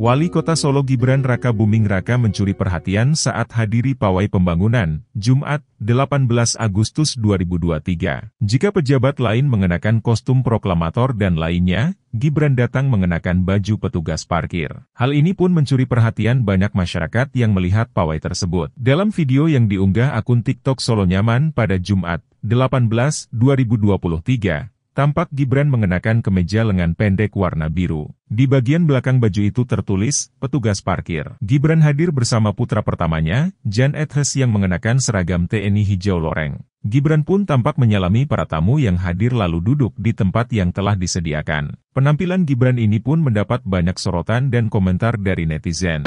Wali Kota Solo Gibran Raka Buming Raka mencuri perhatian saat hadiri pawai pembangunan, Jumat, 18 Agustus 2023. Jika pejabat lain mengenakan kostum proklamator dan lainnya, Gibran datang mengenakan baju petugas parkir. Hal ini pun mencuri perhatian banyak masyarakat yang melihat pawai tersebut. Dalam video yang diunggah akun TikTok Solo Nyaman pada Jumat, 18, 2023, tampak Gibran mengenakan kemeja lengan pendek warna biru. Di bagian belakang baju itu tertulis, petugas parkir. Gibran hadir bersama putra pertamanya, Jan Edhes yang mengenakan seragam TNI hijau loreng. Gibran pun tampak menyalami para tamu yang hadir lalu duduk di tempat yang telah disediakan. Penampilan Gibran ini pun mendapat banyak sorotan dan komentar dari netizen.